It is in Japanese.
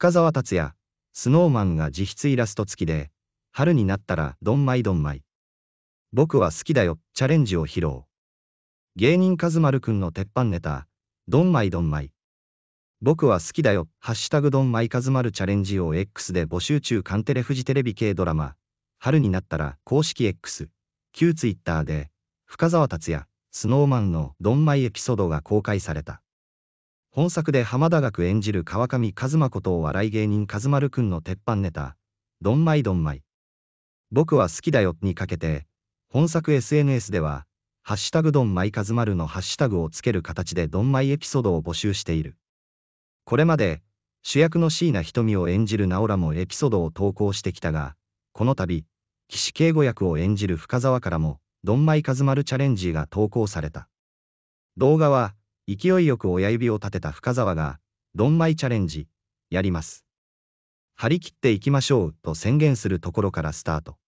深沢達也、スノーマンが自筆イラスト付きで、春になったらどんまいどんまい。僕は好きだよ、チャレンジを披露。芸人カズマルくんの鉄板ネタ、どんまいどんまい。僕は好きだよ、ハッシュタグどんまいカズマルチャレンジを X で募集中カンテレフジテレビ系ドラマ、春になったら公式 X、旧ツイッターで、深沢達也、スノーマンのどんまいエピソードが公開された。本作で浜田学演じる川上和馬ことお笑い芸人和丸くんの鉄板ネタ、どんまいどんまい。僕は好きだよにかけて、本作 SNS では、ハッシュタグドンマイカズマルのハッシュタグをつける形でドンマイエピソードを募集している。これまで、主役の椎名瞳を演じる直オもエピソードを投稿してきたが、この度、岸敬吾役を演じる深沢からも、ドンマイカズマルチャレンジが投稿された。動画は、勢いよく親指を立てた深沢が、ドンマイチャレンジ、やります。張り切っていきましょうと宣言するところからスタート。